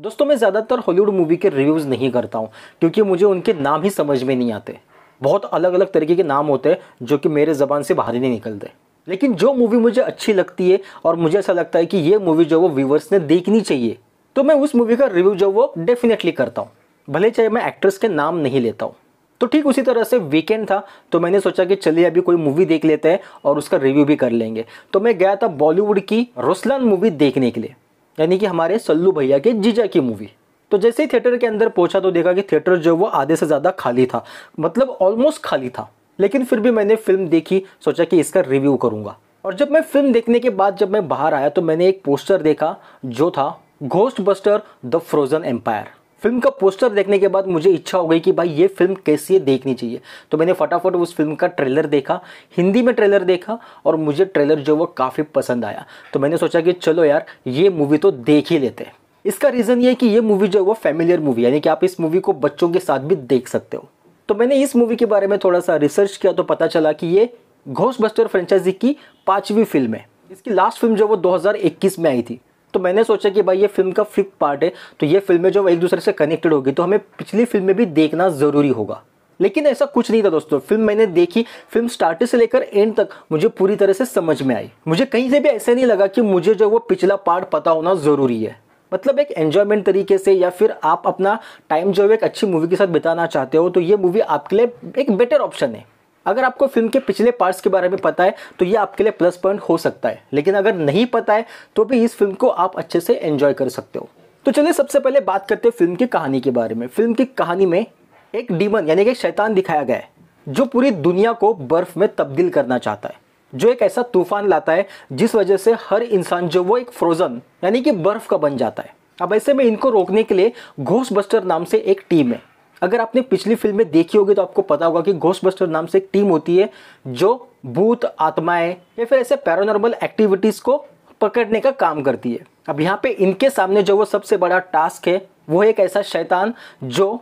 दोस्तों मैं ज़्यादातर हॉलीवुड मूवी के रिव्यूज़ नहीं करता हूँ क्योंकि मुझे उनके नाम ही समझ में नहीं आते बहुत अलग अलग तरीके के नाम होते हैं जो कि मेरे ज़बान से बाहर ही नहीं निकलते लेकिन जो मूवी मुझे अच्छी लगती है और मुझे ऐसा लगता है कि ये मूवी जो वो व्यूवर्स ने देखनी चाहिए तो मैं उस मूवी का रिव्यू जो वो डेफिनेटली करता हूँ भले चाहे मैं एक्ट्रेस के नाम नहीं लेता हूँ तो ठीक उसी तरह से वीकेंड था तो मैंने सोचा कि चलिए अभी कोई मूवी देख लेते हैं और उसका रिव्यू भी कर लेंगे तो मैं गया था बॉलीवुड की रुसलान मूवी देखने के लिए यानी कि हमारे सल्लू भैया के जीजा की मूवी तो जैसे ही थिएटर के अंदर पहुंचा तो देखा कि थिएटर जो वो आधे से ज़्यादा खाली था मतलब ऑलमोस्ट खाली था लेकिन फिर भी मैंने फिल्म देखी सोचा कि इसका रिव्यू करूँगा और जब मैं फिल्म देखने के बाद जब मैं बाहर आया तो मैंने एक पोस्टर देखा जो था ghost buster the frozen empire film का पोस्टर देखने के बाद मुझे इच्छा हो गई कि भाई ये फिल्म कैसी है देखनी चाहिए तो मैंने फटाफट उस फिल्म का ट्रेलर देखा हिंदी में ट्रेलर देखा और मुझे ट्रेलर जो वो काफ़ी पसंद आया तो मैंने सोचा कि चलो यार ये मूवी तो देख ही लेते हैं इसका रीज़न ये है कि ये मूवी जो है वो फैमिलियर मूवी यानी कि आप इस मूवी को बच्चों के साथ भी देख सकते हो तो मैंने इस मूवी के बारे में थोड़ा सा रिसर्च किया तो पता चला कि ये घोष बस्टर फ्रेंचाइजी की पाँचवीं फिल्म है इसकी लास्ट फिल्म जो वो 2021 में आई थी तो मैंने सोचा कि भाई ये फिल्म का फिफ्थ पार्ट है तो ये फिल्में जो एक दूसरे से कनेक्टेड होगी तो हमें पिछली फिल्म में भी देखना ज़रूरी होगा लेकिन ऐसा कुछ नहीं था दोस्तों फिल्म मैंने देखी फिल्म स्टार्ट से लेकर एंड तक मुझे पूरी तरह से समझ में आई मुझे कहीं से भी ऐसा नहीं लगा कि मुझे जो वो पिछला पार्ट पता होना ज़रूरी है मतलब एक एन्जॉयमेंट तरीके से या फिर आप अपना टाइम जो है एक अच्छी मूवी के साथ बिताना चाहते हो तो ये मूवी आपके लिए एक बेटर ऑप्शन है अगर आपको फिल्म के पिछले पार्ट्स के बारे में पता है तो ये आपके लिए प्लस पॉइंट हो सकता है लेकिन अगर नहीं पता है तो भी इस फिल्म को आप अच्छे से एंजॉय कर सकते हो तो चलिए सबसे पहले बात करते हैं फिल्म की कहानी के बारे में फिल्म की कहानी में एक डीमन यानी कि शैतान दिखाया गया है जो पूरी दुनिया को बर्फ में तब्दील करना चाहता है जो एक ऐसा तूफान लाता है जिस वजह से हर इंसान जो वो एक फ्रोजन यानी कि बर्फ का बन जाता है अब ऐसे में इनको रोकने के लिए घोष बस्टर नाम से एक टीम है अगर आपने पिछली फिल्में देखी होगी तो आपको पता होगा कि घोस्टबस्टर नाम से एक टीम होती है जो भूत आत्माएं या फिर ऐसे पैरानॉर्मल एक्टिविटीज़ को पकड़ने का काम करती है अब यहाँ पे इनके सामने जो वो सबसे बड़ा टास्क है वो एक ऐसा शैतान जो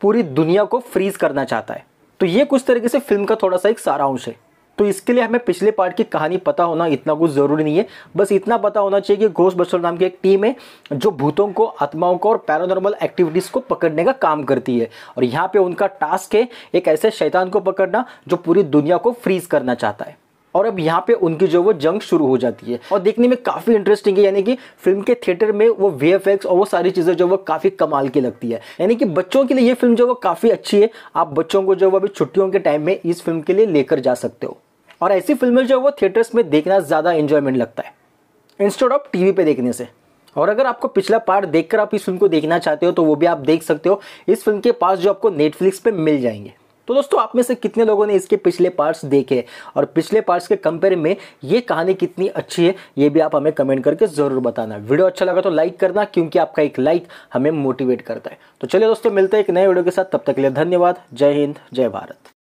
पूरी दुनिया को फ्रीज करना चाहता है तो ये कुछ तरीके से फिल्म का थोड़ा सा एक सारांश है तो इसके लिए हमें पिछले पार्ट की कहानी पता होना इतना कुछ ज़रूरी नहीं है बस इतना पता होना चाहिए कि घोष बस्टर नाम की एक टीम है जो भूतों को आत्माओं को और पैरानॉर्मल एक्टिविटीज़ को पकड़ने का काम करती है और यहाँ पे उनका टास्क है एक ऐसे शैतान को पकड़ना जो पूरी दुनिया को फ्रीज करना चाहता है और अब यहाँ पे उनकी जो वो जंग शुरू हो जाती है और देखने में काफ़ी इंटरेस्टिंग है यानी कि फिल्म के थिएटर में वो वी और वो सारी चीज़ें जो वो काफ़ी कमाल की लगती है यानी कि बच्चों के लिए ये फिल्म जो वो काफ़ी अच्छी है आप बच्चों को जो वो अभी छुट्टियों के टाइम में इस फिल्म के लिए लेकर जा सकते हो और ऐसी फिल्में जो है वो थिएटर्स में देखना ज़्यादा इन्जॉयमेंट लगता है इंस्टेड ऑफ टी पे देखने से और अगर आपको पिछला पार्ट देखकर आप इस फिल्म को देखना चाहते हो तो वो भी आप देख सकते हो इस फिल्म के पास जो आपको नेटफ्लिक्स पे मिल जाएंगे तो दोस्तों आप में से कितने लोगों ने इसके पिछले पार्ट्स देखे और पिछले पार्ट्स के कंपेयर में ये कहानी कितनी अच्छी है ये भी आप हमें कमेंट करके ज़रूर बताना वीडियो अच्छा लगा तो लाइक करना क्योंकि आपका एक लाइक हमें मोटिवेट करता है तो चलिए दोस्तों मिलते हैं एक नए वीडियो के साथ तब तक के लिए धन्यवाद जय हिंद जय भारत